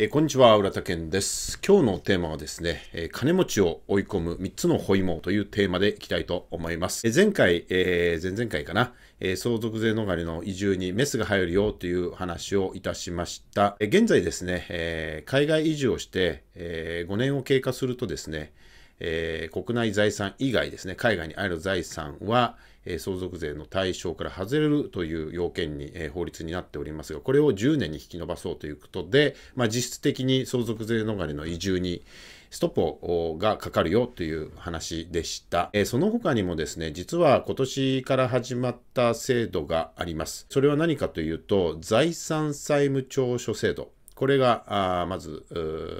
えー、こんにちは、浦田健です。今日のテーマはですね、えー、金持ちを追い込む3つのホイ網というテーマでいきたいと思います。えー、前回、え前々回かな、え相続税逃れの移住にメスが入るよという話をいたしました。え現在ですね、え海外移住をして、え5年を経過するとですね、えー、国内財産以外ですね、海外にある財産は、え相続税の対象から外れるという要件に、え法律になっておりますが、これを10年に引き延ばそうということで、まあ、実質的に相続税逃れの移住にストップがかかるよという話でした。えその他にもですね、実は今年から始まった制度があります。それは何かというと、財産債務調書制度。これがあまず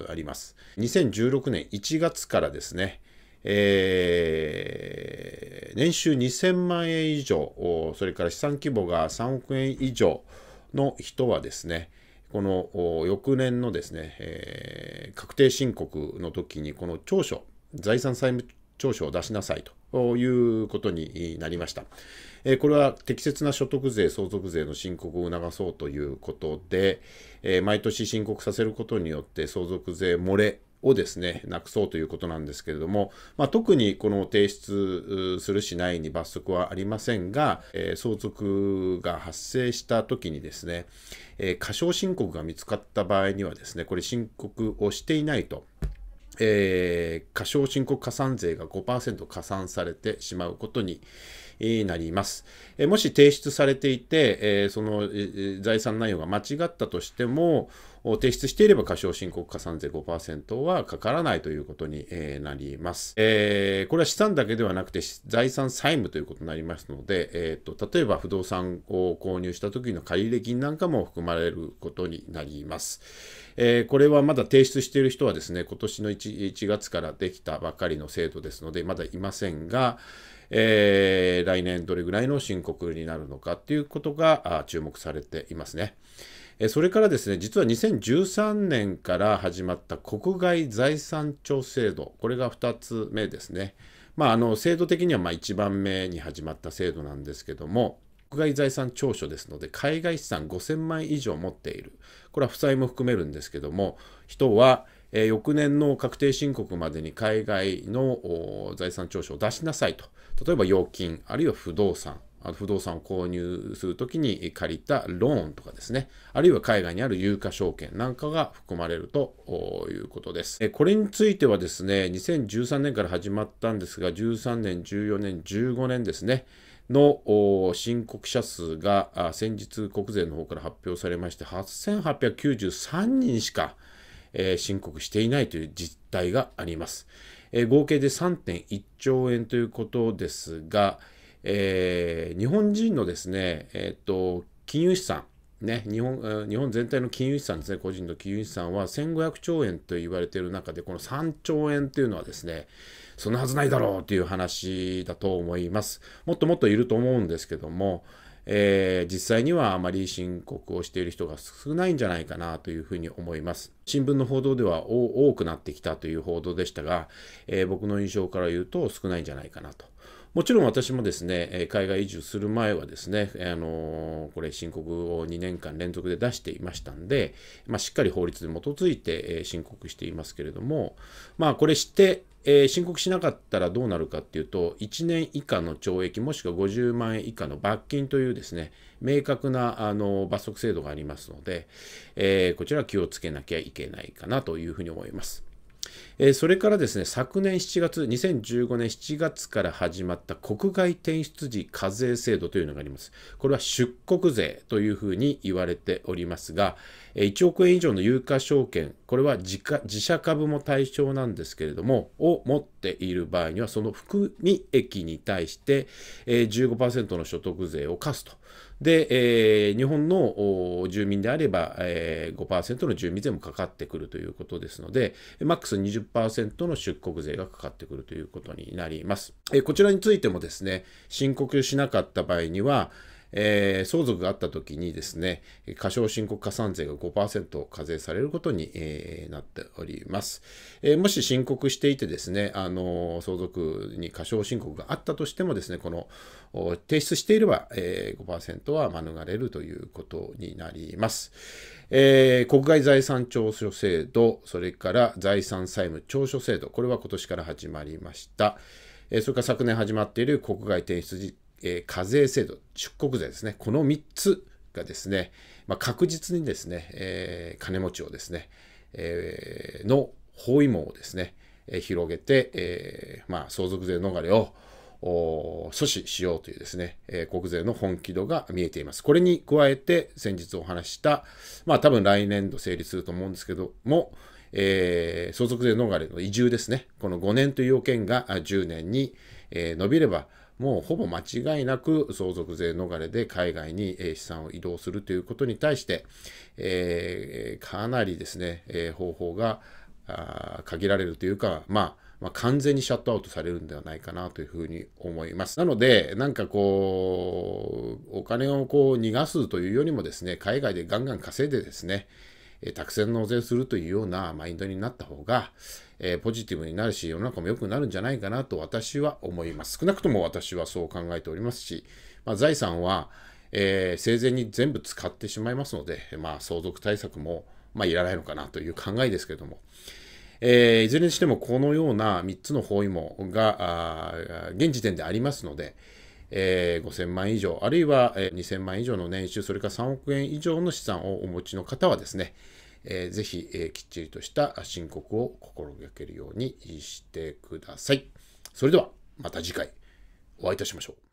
あります。2016年1月からですね、えー、年収2000万円以上、それから資産規模が3億円以上の人はですね、この翌年のですね、えー、確定申告の時に、この長所、財産債務調書を出しなさいということになりました。えこれは適切な所得税、相続税の申告を促そうということで、え毎年申告させることによって相続税漏れをですね、なくそうということなんですけれども、まあ、特にこの提出するしないに罰則はありませんが、え相続が発生した時にですね、え過少申告が見つかった場合にはですね、これ申告をしていないとえー、過少申告加算税が5%加算されてしまうことになります。えもし提出されていて、えその、財産内容が間違ったとしても、を提出していれば過少申告加算税5%はかからないということに、えなります、えー、これは資産だけではなくて財産債務ということになりますので、えーと、例えば不動産を購入した時の借入金なんかも含まれることになります。えー、これはまだ提出している人はですね、今年の 1, 1月からできたばかりの制度ですので、まだいませんが、えー、来年どれぐらいの申告になるのかっていうことが注目されていますね。えそれからですね、実は2013年から始まった国外財産庁制度、これが2つ目ですね。まあ、あの制度的にはま1番目に始まった制度なんですけども、国外財産調書ですので、海外資産5000万以上持っている、これは負債も含めるんですけども、人は、え翌年の確定申告までに海外の財産調書を出しなさいと、例えば預金、あるいは不動産、あの不動産を購入するときに借りたローンとかですね、あるいは海外にある有価証券なんかが含まれるということです。これについてはですね、2013年から始まったんですが、13年、14年、15年ですね、の申告者数が先日国税の方から発表されまして、8893人しか申告していないという実態があります。合計で3.1兆円ということですが、えー、日本人のですね、えっ、ー、と、金融資産、ね、日本日本全体の金融資産ですね、個人の金融資産は1500兆円と言われている中で、この3兆円というのはですね、そんなはずないだろうという話だと思います。もっともっといると思うんですけども、えー、実際にはあまり申告をしている人が少ないんじゃないかなというふうに思います。新聞の報道では多くなってきたという報道でしたが、えー、僕の印象から言うと少ないんじゃないかなと。もちろん私もですね、海外移住する前はですね、あのこれ申告を2年間連続で出していましたんで、まあ、しっかり法律に基づいて申告していますけれども、まあこれして、えー、申告しなかったらどうなるかっていうと、1年以下の懲役もしくは50万円以下の罰金というですね、明確なあの罰則制度がありますので、えー、こちらは気をつけなきゃいけないかなというふうに思います。えー、それからですね、昨年7月、2015年7月から始まった国外転出時課税制度というのがあります。これは出国税というふうに言われておりますが、1億円以上の有価証券、これは自社株も対象なんですけれども、を持ってている場合には、その含み益に対して、えー、15%の所得税を課すと。で、えー、日本の住民であれば、えー、5%の住民税もかかってくるということですので、マックス20%の出国税がかかってくるということになります。えー、こちらについてもですね、申告しなかった場合には、えー、相続があった時にですね、過少申告加算税が5%課税されることに、えー、なっております、えー、もし申告していてですね、あの相続に過少申告があったとしてもですね、この提出していれば、えー、5%は免れるということになります。えー、国外財産調書制度、それから財産債務調書制度、これは今年から始まりました。えー、それから昨年始まっている国外転出え課税制度、出国税ですね、この3つがですね、まあ、確実にですね、えー、金持ちをですね、えー、の包囲網をですね、えー、広げて、えまあ、相続税逃れを阻止しようというですね、え国税の本気度が見えています。これに加えて、先日お話した、まあ多分来年度成立すると思うんですけども、え相続税逃れの移住ですね、この5年という要件が10年に、え伸びれば、もうほぼ間違いなく相続税逃れで海外に資産を移動するということに対して、えー、かなりですね、えー、方法が限られるというか、まあ、まあ、完全にシャットアウトされるんではないかなというふうに思います。なので、なんかこう、お金をこう逃がすというよりもですね、海外でガンガン稼いでですね、えたくさん納税するというようなマインドになった方が、えー、ポジティブになるし、世の中も良くなるんじゃないかなと私は思います。少なくとも私はそう考えておりますし、まあ、財産は、えー、生前に全部使ってしまいますので、まあ、相続対策も、まあ、いらないのかなという考えですけれども、えー、いずれにしてもこのような3つの包囲網が現時点でありますので、えー、5000万以上、あるいは、えー、2000万以上の年収、それから3億円以上の資産をお持ちの方はですね、えー、ぜひ、えー、きっちりとした申告を心がけるようにしてください。それではまた次回お会いいたしましょう。